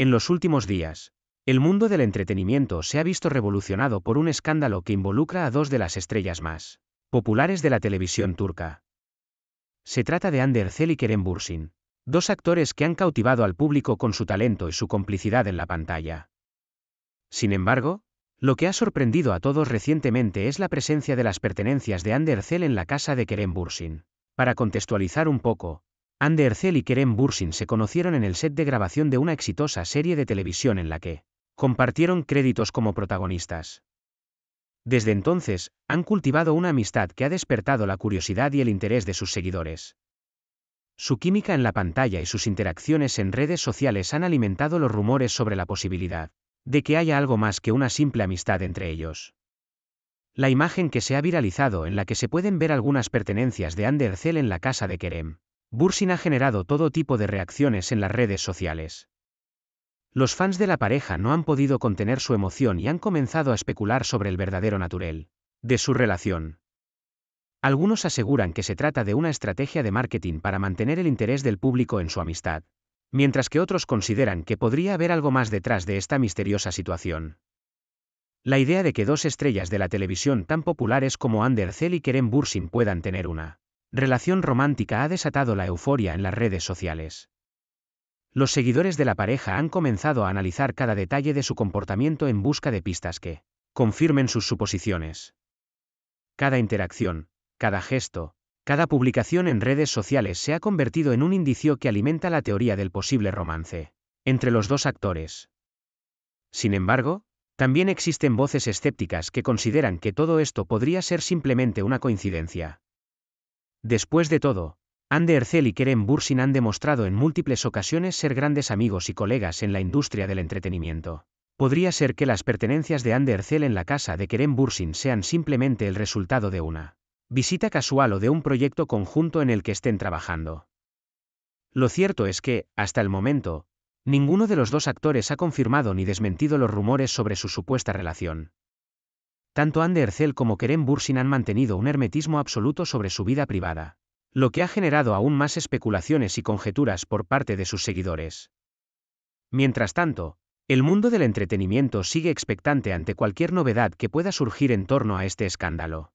En los últimos días, el mundo del entretenimiento se ha visto revolucionado por un escándalo que involucra a dos de las estrellas más populares de la televisión turca. Se trata de Ander y Kerem Bursin, dos actores que han cautivado al público con su talento y su complicidad en la pantalla. Sin embargo, lo que ha sorprendido a todos recientemente es la presencia de las pertenencias de Ander en la casa de Kerem Bursin. Para contextualizar un poco, Anderzel y Kerem Bursin se conocieron en el set de grabación de una exitosa serie de televisión en la que compartieron créditos como protagonistas. Desde entonces, han cultivado una amistad que ha despertado la curiosidad y el interés de sus seguidores. Su química en la pantalla y sus interacciones en redes sociales han alimentado los rumores sobre la posibilidad de que haya algo más que una simple amistad entre ellos. La imagen que se ha viralizado en la que se pueden ver algunas pertenencias de Anderzel en la casa de Kerem Bursin ha generado todo tipo de reacciones en las redes sociales. Los fans de la pareja no han podido contener su emoción y han comenzado a especular sobre el verdadero natural de su relación. Algunos aseguran que se trata de una estrategia de marketing para mantener el interés del público en su amistad, mientras que otros consideran que podría haber algo más detrás de esta misteriosa situación. La idea de que dos estrellas de la televisión tan populares como Ander Zell y Kerem Bursin puedan tener una relación romántica ha desatado la euforia en las redes sociales. Los seguidores de la pareja han comenzado a analizar cada detalle de su comportamiento en busca de pistas que confirmen sus suposiciones. Cada interacción, cada gesto, cada publicación en redes sociales se ha convertido en un indicio que alimenta la teoría del posible romance entre los dos actores. Sin embargo, también existen voces escépticas que consideran que todo esto podría ser simplemente una coincidencia. Después de todo, Anderzel y Kerem Bursin han demostrado en múltiples ocasiones ser grandes amigos y colegas en la industria del entretenimiento. Podría ser que las pertenencias de Andercel en la casa de Kerem Bursin sean simplemente el resultado de una visita casual o de un proyecto conjunto en el que estén trabajando. Lo cierto es que, hasta el momento, ninguno de los dos actores ha confirmado ni desmentido los rumores sobre su supuesta relación. Tanto Anne como Kerem Bursin han mantenido un hermetismo absoluto sobre su vida privada, lo que ha generado aún más especulaciones y conjeturas por parte de sus seguidores. Mientras tanto, el mundo del entretenimiento sigue expectante ante cualquier novedad que pueda surgir en torno a este escándalo.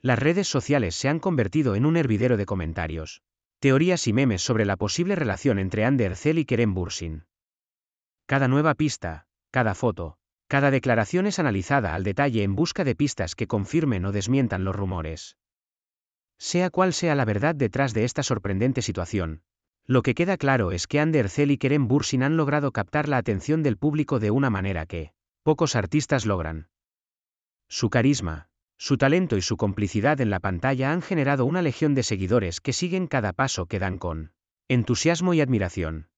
Las redes sociales se han convertido en un hervidero de comentarios, teorías y memes sobre la posible relación entre Anne y Kerem Bursin. Cada nueva pista, cada foto, cada declaración es analizada al detalle en busca de pistas que confirmen o desmientan los rumores. Sea cual sea la verdad detrás de esta sorprendente situación, lo que queda claro es que Andercel y Kerem Bursin han logrado captar la atención del público de una manera que pocos artistas logran. Su carisma, su talento y su complicidad en la pantalla han generado una legión de seguidores que siguen cada paso que dan con entusiasmo y admiración.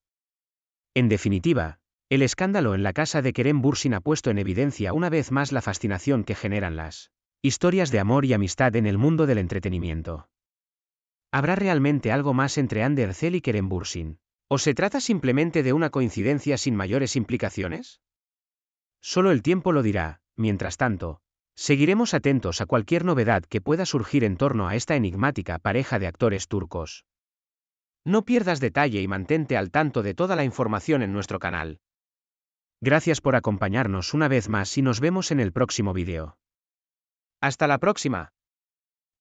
En definitiva, el escándalo en la casa de Kerem Bursin ha puesto en evidencia una vez más la fascinación que generan las historias de amor y amistad en el mundo del entretenimiento. ¿Habrá realmente algo más entre Ander y Kerem Bursin? ¿O se trata simplemente de una coincidencia sin mayores implicaciones? Solo el tiempo lo dirá, mientras tanto, seguiremos atentos a cualquier novedad que pueda surgir en torno a esta enigmática pareja de actores turcos. No pierdas detalle y mantente al tanto de toda la información en nuestro canal. Gracias por acompañarnos una vez más y nos vemos en el próximo vídeo. ¡Hasta la próxima!